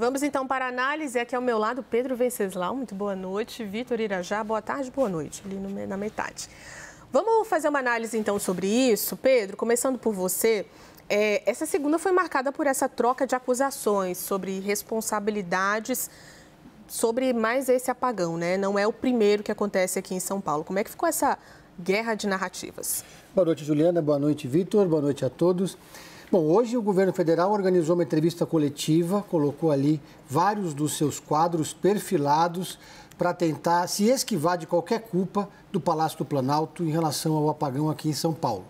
Vamos então para a análise. Aqui ao meu lado, Pedro Venceslau. Muito boa noite. Vitor Irajá, boa tarde, boa noite. Ali no, na metade. Vamos fazer uma análise então sobre isso, Pedro, começando por você. É, essa segunda foi marcada por essa troca de acusações sobre responsabilidades sobre mais esse apagão, né? Não é o primeiro que acontece aqui em São Paulo. Como é que ficou essa guerra de narrativas? Boa noite, Juliana. Boa noite, Vitor. Boa noite a todos. Bom, hoje o governo federal organizou uma entrevista coletiva, colocou ali vários dos seus quadros perfilados para tentar se esquivar de qualquer culpa do Palácio do Planalto em relação ao apagão aqui em São Paulo.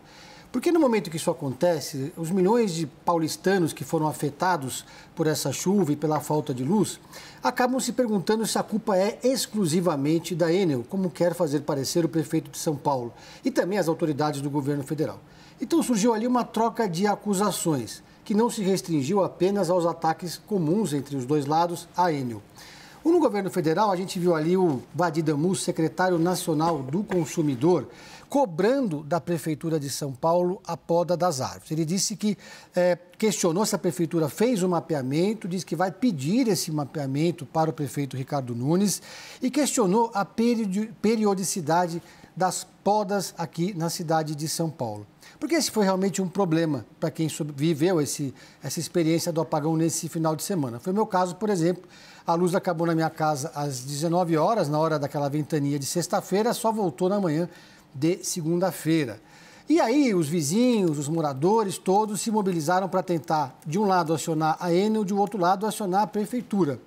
Porque no momento que isso acontece, os milhões de paulistanos que foram afetados por essa chuva e pela falta de luz acabam se perguntando se a culpa é exclusivamente da Enel, como quer fazer parecer o prefeito de São Paulo e também as autoridades do governo federal. Então surgiu ali uma troca de acusações, que não se restringiu apenas aos ataques comuns entre os dois lados à Enel. No governo federal, a gente viu ali o Badidamu, secretário nacional do consumidor, cobrando da Prefeitura de São Paulo a poda das árvores. Ele disse que é, questionou se a Prefeitura fez o um mapeamento, disse que vai pedir esse mapeamento para o prefeito Ricardo Nunes e questionou a periodicidade das podas aqui na cidade de São Paulo. Porque esse foi realmente um problema para quem viveu esse, essa experiência do apagão nesse final de semana. Foi o meu caso, por exemplo. A luz acabou na minha casa às 19 horas, na hora daquela ventania de sexta-feira, só voltou na manhã de segunda-feira. E aí os vizinhos, os moradores, todos se mobilizaram para tentar, de um lado, acionar a Enel, de outro lado, acionar a prefeitura.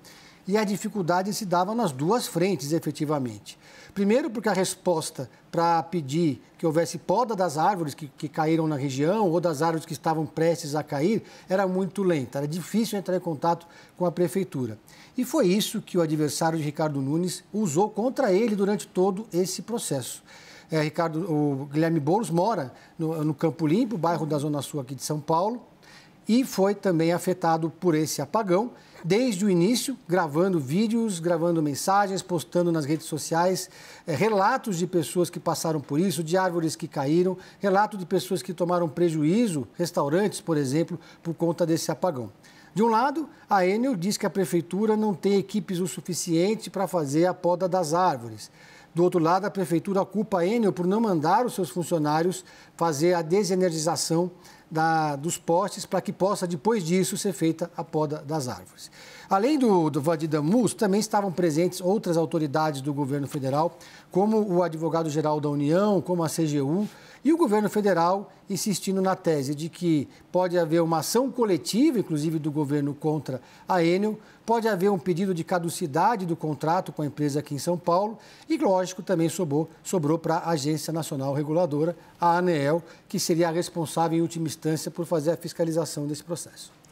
E a dificuldade se dava nas duas frentes, efetivamente. Primeiro, porque a resposta para pedir que houvesse poda das árvores que, que, caíram na região ou das árvores que estavam prestes a cair era muito lenta, era difícil entrar em contato com a prefeitura. E foi isso que o adversário de Ricardo Nunes usou contra ele durante todo esse processo. É, Ricardo, o Guilherme Boulos mora no, no Campo Limpo, bairro da Zona Sul aqui de São Paulo, e foi também afetado por esse apagão desde o início, gravando vídeos, gravando mensagens, postando nas redes sociais é, relatos de pessoas que passaram por isso, de árvores que caíram, relato de pessoas que tomaram prejuízo, restaurantes, por exemplo, por conta desse apagão. De um lado, a Enel diz que a prefeitura não tem equipes o suficiente para fazer a poda das árvores. Do outro lado, a prefeitura culpa a Enel por não mandar os seus funcionários fazer a desenergização da, dos postes para que possa, depois disso, ser feita a poda das árvores. Além do, do Vadidamus, também estavam presentes outras autoridades do governo federal, como o advogado-geral da União, como a CGU, e o governo federal insistindo na tese de que pode haver uma ação coletiva, inclusive do governo contra a Enel, pode haver um pedido de caducidade do contrato com a empresa aqui em São Paulo e, lógico, também sobrou, sobrou para a Agência Nacional Reguladora, a ANEEL, que seria a responsável em última instância instância por fazer a fiscalização desse processo.